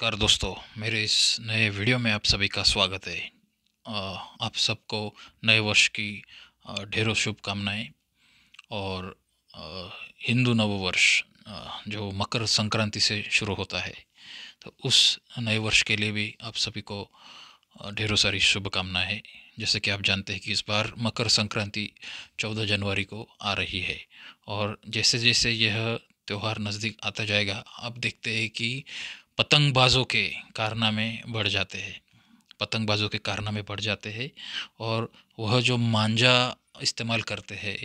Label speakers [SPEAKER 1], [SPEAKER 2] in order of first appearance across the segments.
[SPEAKER 1] नमस्कार दोस्तों मेरे इस नए वीडियो में आप सभी का स्वागत है आप सबको नए वर्ष की ढेरों शुभकामनाएं और हिंदू नववर्ष जो मकर संक्रांति से शुरू होता है तो उस नए वर्ष के लिए भी आप सभी को ढेरों सारी शुभकामनाएं जैसे कि आप जानते हैं कि इस बार मकर संक्रांति 14 जनवरी को आ रही है और जैसे जैसे यह त्यौहार नज़दीक आता जाएगा आप देखते हैं कि पतंगबाजों के कारनामे बढ़ जाते हैं पतंगबाजों के कारनामे बढ़ जाते हैं और वह जो मांझा इस्तेमाल करते हैं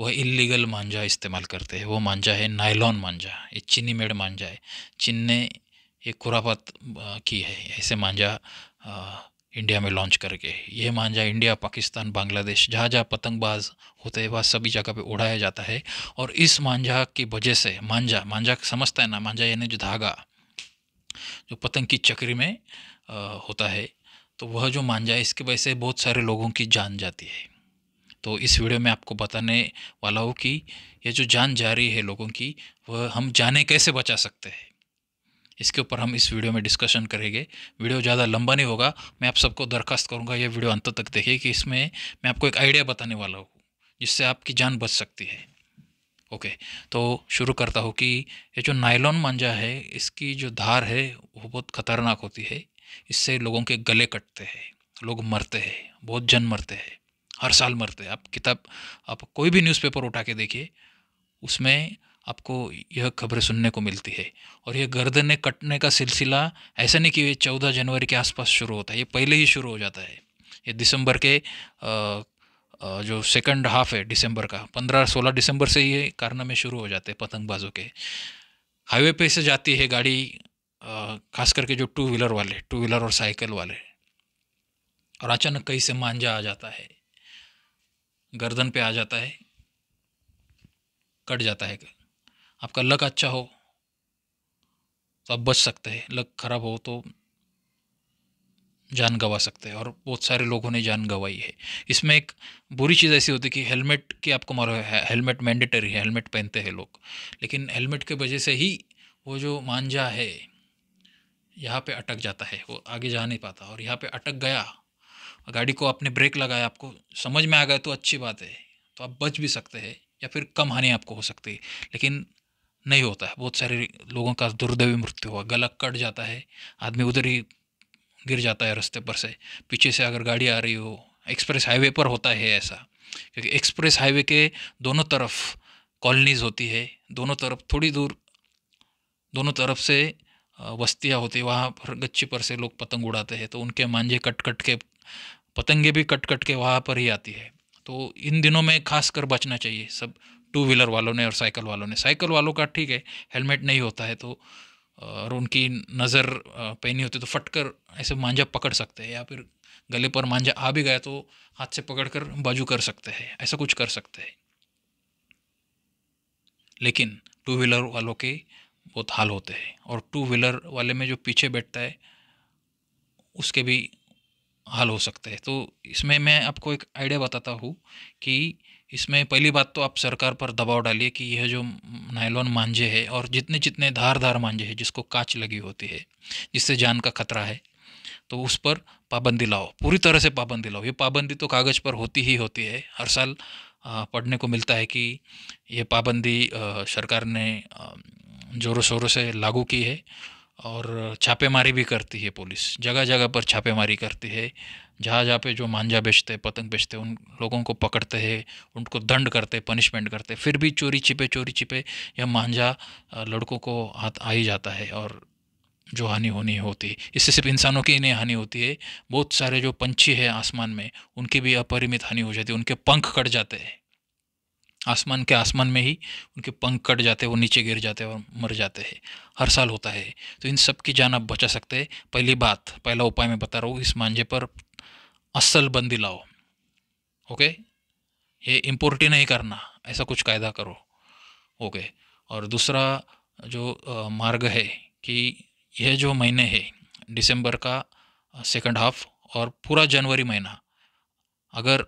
[SPEAKER 1] वह इलीगल मांझा इस्तेमाल करते हैं वो मांझा है नायलॉन मांझा ये चीनी मेड मांझा है चीन ने ये खुराफत की है ऐसे मांझा इंडिया में लॉन्च करके ये मांझा इंडिया पाकिस्तान बांग्लादेश जहाँ जहाँ पतंगबाज होते हैं वह सभी जगह पे उड़ाया जाता है और इस मांझा की वजह से मांझा मांझा समझता है ना मांझा यानी जो धागा जो पतंग की चक्री में होता है तो वह जो मान जाए इसकी वजह से बहुत सारे लोगों की जान जाती है तो इस वीडियो में आपको बताने वाला हूँ कि ये जो जान जा रही है लोगों की वह हम जाने कैसे बचा सकते हैं इसके ऊपर हम इस वीडियो में डिस्कशन करेंगे वीडियो ज़्यादा लंबा नहीं होगा मैं आप सबको दरखास्त करूँगा यह वीडियो अंत तक देखिए कि इसमें मैं आपको एक आइडिया बताने वाला हूँ जिससे आपकी जान बच सकती है ओके तो शुरू करता हूँ कि ये जो नायलॉन मांझा है इसकी जो धार है वो बहुत ख़तरनाक होती है इससे लोगों के गले कटते हैं लोग मरते हैं बहुत जन मरते हैं हर साल मरते हैं आप किताब आप कोई भी न्यूज़पेपर उठा के देखिए उसमें आपको यह खबरें सुनने को मिलती है और यह गर्दने कटने का सिलसिला ऐसा नहीं कि ये चौदह जनवरी के आसपास शुरू होता है ये पहले ही शुरू हो जाता है ये दिसंबर के जो सेकंड हाफ है दिसंबर का पंद्रह सोलह दिसंबर से ही कारनामे शुरू हो जाते हैं पतंगबाजों के हाईवे पे से जाती है गाड़ी खास करके जो टू व्हीलर वाले टू व्हीलर और साइकिल वाले और अचानक कहीं से मांझा आ जाता है गर्दन पे आ जाता है कट जाता है आपका लक अच्छा हो तो आप बच सकते हैं लक खराब हो तो जान गंवा सकते हैं और बहुत सारे लोगों ने जान गंवाई है इसमें एक बुरी चीज़ ऐसी होती है कि हेलमेट की आपको मारो हेलमेट मैंडेटरी है हेलमेट पहनते हैं लोग लेकिन हेलमेट के वजह से ही वो जो मांझा है यहाँ पे अटक जाता है वो आगे जा नहीं पाता और यहाँ पे अटक गया गाड़ी को आपने ब्रेक लगाया आपको समझ में आ गया तो अच्छी बात है तो आप बच भी सकते हैं या फिर कम हानि आपको हो सकती है लेकिन नहीं होता है बहुत सारे लोगों का दुर्दैवी मृत्यु हुआ गला कट जाता है आदमी उधर ही गिर जाता है रास्ते पर से पीछे से अगर गाड़ी आ रही हो एक्सप्रेस हाईवे पर होता है ऐसा क्योंकि एक्सप्रेस हाईवे के दोनों तरफ कॉलोनीज़ होती है दोनों तरफ थोड़ी दूर दोनों तरफ से बस्तियाँ होती है वहाँ पर गच्छी पर से लोग पतंग उड़ाते हैं तो उनके मांझे कट कट के पतंगे भी कट कट के वहाँ पर ही आती है तो इन दिनों में खास कर बचना चाहिए सब टू व्हीलर वालों ने और साइकिल वालों ने साइकिल वालों का ठीक है हेलमेट नहीं होता है तो और उनकी नज़र पहनी होती तो फट कर ऐसे मांझा पकड़ सकते हैं या फिर गले पर मांझा आ भी गया तो हाथ से पकड़ कर बाजू कर सकते हैं ऐसा कुछ कर सकते हैं लेकिन टू व्हीलर वालों के बहुत हाल होते हैं और टू व्हीलर वाले में जो पीछे बैठता है उसके भी हल हो सकते हैं तो इसमें मैं आपको एक आइडिया बताता हूँ कि इसमें पहली बात तो आप सरकार पर दबाव डालिए कि यह जो नायलॉन मांझे है और जितने जितने धार धार मांझे हैं जिसको कांच लगी होती है जिससे जान का खतरा है तो उस पर पाबंदी लाओ पूरी तरह से पाबंदी लाओ ये पाबंदी तो कागज़ पर होती ही होती है हर साल पढ़ने को मिलता है कि ये पाबंदी सरकार ने ज़ोरों शोरों से लागू की है और छापेमारी भी करती है पुलिस जगह जगह पर छापेमारी करती है जहाँ जहाँ पे जो मांझा बेचते पतंग बेचते हैं उन लोगों को पकड़ते हैं उनको दंड करते पनिशमेंट करते फिर भी चोरी छिपे चोरी छिपे यह मांझा लड़कों को हाथ आ ही जाता है और जो हानि होनी होती है इससे सिर्फ इंसानों की ही नहीं हानि होती है बहुत सारे जो पंछी है आसमान में उनकी भी अपरिमित हानि हो जाती है उनके पंख कट जाते हैं आसमान के आसमान में ही उनके पंख कट जाते हैं वो नीचे गिर जाते हैं और मर जाते हैं हर साल होता है तो इन सब की जान आप बचा सकते हैं पहली बात पहला उपाय मैं बता रहा हूँ इस मांझे पर असल बंदी लाओ ओके ये इम्पोर्ट ही नहीं करना ऐसा कुछ कायदा करो ओके और दूसरा जो आ, मार्ग है कि यह जो महीने है दिसंबर का सेकंड हाफ और पूरा जनवरी महीना अगर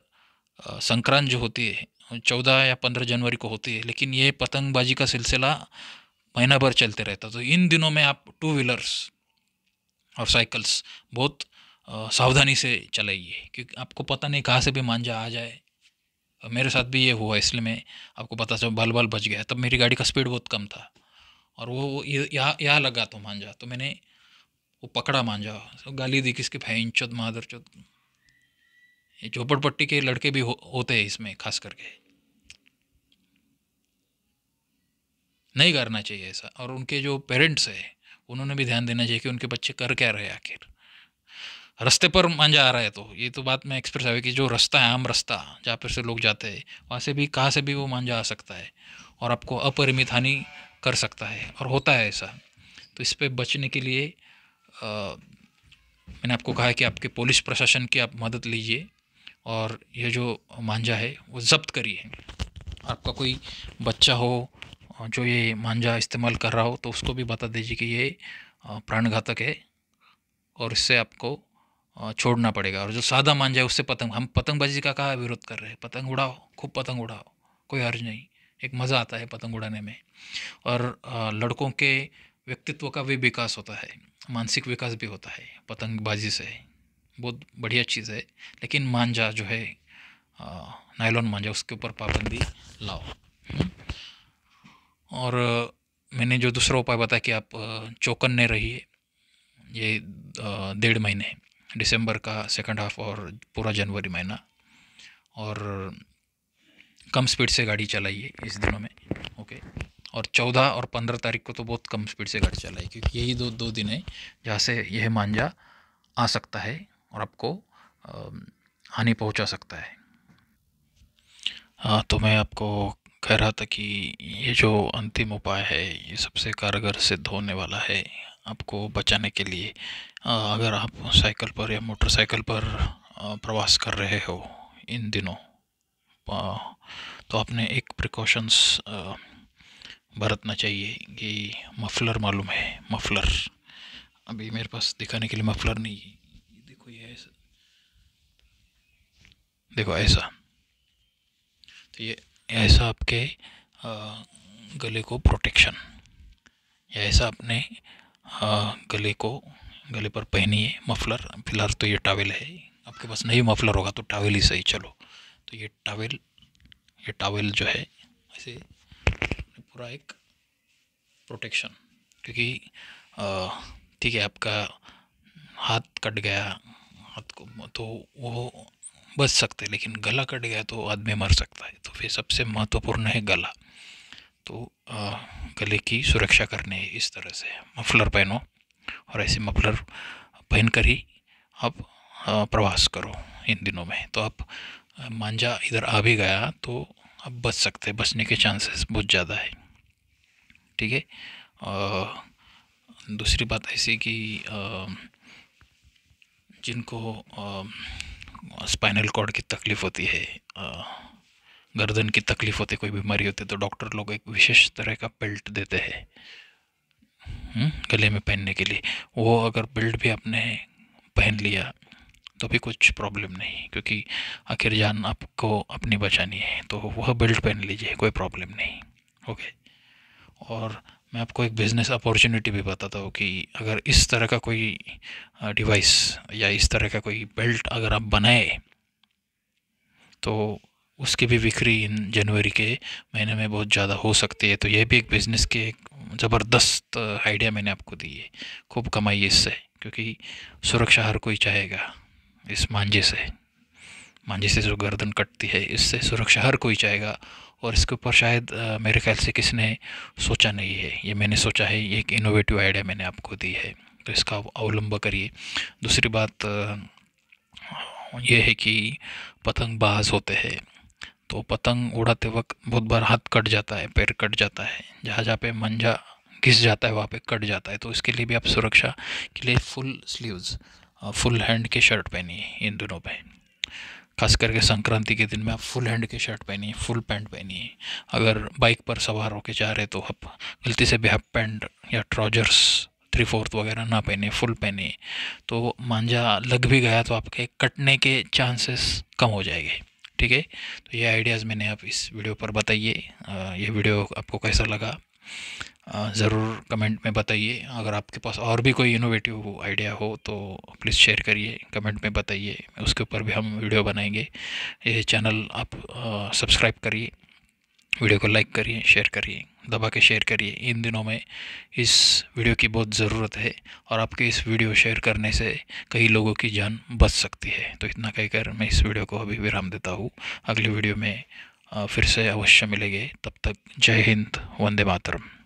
[SPEAKER 1] संक्रांत जो होती है चौदह या पंद्रह जनवरी को होती है लेकिन ये पतंगबाजी का सिलसिला महीना भर चलते रहता तो इन दिनों में आप टू व्हीलर्स और साइकिल्स बहुत सावधानी से चलाइए क्योंकि आपको पता नहीं कहाँ से भी मांझा आ जाए मेरे साथ भी ये हुआ इसलिए मैं आपको पता चल बाल बाल बच गया तब मेरी गाड़ी का स्पीड बहुत कम था और वो यहाँ यहाँ लगा तो मांझा तो मैंने वो पकड़ा मांझा तो गाली दी किसके भाई इंचत मादर चौथ झोपड़पट्टी के लड़के भी हो, होते हैं इसमें खास करके नहीं करना चाहिए ऐसा और उनके जो पेरेंट्स है उन्होंने भी ध्यान देना चाहिए कि उनके बच्चे कर क्या रहे आखिर रास्ते पर मांझा आ रहा है तो ये तो बात में एक्सप्रेस आई कि जो रास्ता है आम रास्ता जहाँ पर से लोग जाते हैं वहाँ से भी कहाँ से भी वो मांझा आ सकता है और आपको अपरिमित हानि कर सकता है और होता है ऐसा तो इस पर बचने के लिए आ, मैंने आपको कहा है कि आपके पुलिस प्रशासन की आप मदद लीजिए और ये जो मांझा है वो ज़ब्त करिए आपका कोई बच्चा हो जो ये मांझा इस्तेमाल कर रहा हो तो उसको भी बता दीजिए कि ये प्राण घातक है और इससे आपको छोड़ना पड़ेगा और जो सादा मांझा है उससे पतंग हम पतंगबाजी का कहा विरोध कर रहे हैं पतंग उड़ाओ खूब पतंग उड़ाओ कोई हर्ज नहीं एक मज़ा आता है पतंग उड़ाने में और लड़कों के व्यक्तित्व का भी विकास होता है मानसिक विकास भी होता है पतंगबाजी से बहुत बढ़िया चीज़ है लेकिन मांझा जो है नायलॉन मांझा उसके ऊपर पाबंदी लाओ हम्म। और मैंने जो दूसरा उपाय बताया कि आप चौकन्ने रहिए ये डेढ़ महीने दिसंबर का सेकंड हाफ और पूरा जनवरी महीना और कम स्पीड से गाड़ी चलाइए इस दिनों में ओके और चौदह और पंद्रह तारीख को तो बहुत कम स्पीड से गाड़ी चलाइए क्योंकि यही दो दो दिन है जहाँ से यह मांझा आ सकता है और आपको हानि पहुंचा सकता है हाँ तो मैं आपको कह रहा था कि ये जो अंतिम उपाय है ये सबसे कारगर सिद्ध होने वाला है आपको बचाने के लिए अगर आप साइकिल पर या मोटरसाइकिल पर प्रवास कर रहे हो इन दिनों तो आपने एक प्रिकॉशंस बरतना चाहिए कि मफलर मालूम है मफलर अभी मेरे पास दिखाने के लिए मफलर नहीं है देखो ऐसा तो ये ऐसा आपके गले को प्रोटेक्शन या ऐसा आपने गले को गले पर पहनिए मफलर फिलहाल तो ये टावेल है आपके पास नहीं मफलर होगा तो टावेल ही सही चलो तो ये टावेल ये टावेल जो है ऐसे पूरा एक प्रोटेक्शन क्योंकि ठीक है आपका हाथ कट गया हाथ को तो वो बच सकते लेकिन गला कट गया तो आदमी मर सकता है तो फिर सबसे महत्वपूर्ण है गला तो आ, गले की सुरक्षा करनी है इस तरह से मफलर पहनो और ऐसे मफलर पहन कर ही आप प्रवास करो इन दिनों में तो आप मांझा इधर आ भी गया तो आप बच सकते हैं बचने के चांसेस बहुत ज़्यादा है ठीक है दूसरी बात ऐसी कि आ, जिनको आ, स्पाइनल कॉर्ड की तकलीफ़ होती है गर्दन की तकलीफ़ होती है कोई बीमारी होती है तो डॉक्टर लोग एक विशेष तरह का बेल्ट देते हैं हम्म, गले में पहनने के लिए वो अगर बेल्ट भी आपने पहन लिया तो भी कुछ प्रॉब्लम नहीं क्योंकि आखिर जान आपको अपनी बचानी है तो वह बेल्ट पहन लीजिए कोई प्रॉब्लम नहीं ओके और मैं आपको एक बिज़नेस अपॉर्चुनिटी भी बताता हूँ कि अगर इस तरह का कोई डिवाइस या इस तरह का कोई बेल्ट अगर आप बनाए तो उसकी भी बिक्री इन जनवरी के महीने में बहुत ज़्यादा हो सकती है तो यह भी एक बिज़नेस के एक ज़बरदस्त आइडिया मैंने आपको दी है खूब कमाई इससे क्योंकि सुरक्षा हर कोई चाहेगा इस मांझे से मांझे से जो गर्दन कटती है इससे सुरक्षा हर कोई चाहेगा और इसके ऊपर शायद आ, मेरे ख्याल से किसने सोचा नहीं है ये मैंने सोचा है ये एक इनोवेटिव आइडिया मैंने आपको दी है तो इसका अवलंब करिए दूसरी बात यह है कि पतंग बाज होते हैं तो पतंग उड़ाते वक्त बहुत बार हाथ कट जाता है पैर कट जाता है जहाँ जहाँ पे मंझा घिस जाता है वहाँ पे कट जाता है तो इसके लिए भी आप सुरक्षा के लिए फुल स्लीव्स फुल हैंड के शर्ट पहनिए इन दोनों पे खास करके संक्रांति के दिन में आप फुल हैंड के शर्ट पहनिए फुल पैंट पहनिए अगर बाइक पर सवार होके जा रहे तो आप गलती से भी हाफ पैंट या ट्राउजर्स थ्री फोर्थ वगैरह ना पहने फुल पहने तो मांझा लग भी गया तो आपके कटने के चांसेस कम हो जाएंगे ठीक है तो ये आइडियाज़ मैंने आप इस वीडियो पर बताइए ये वीडियो आपको कैसा लगा ज़रूर कमेंट में बताइए अगर आपके पास और भी कोई इनोवेटिव आइडिया हो तो प्लीज़ शेयर करिए कमेंट में बताइए उसके ऊपर भी हम वीडियो बनाएंगे ये चैनल आप सब्सक्राइब करिए वीडियो को लाइक करिए शेयर करिए दबा के शेयर करिए इन दिनों में इस वीडियो की बहुत ज़रूरत है और आपके इस वीडियो शेयर करने से कई लोगों की जान बच सकती है तो इतना कहकर मैं इस वीडियो को अभी विराम देता हूँ अगले वीडियो में फिर से अवश्य मिलेंगे तब तक जय हिंद वंदे मातरम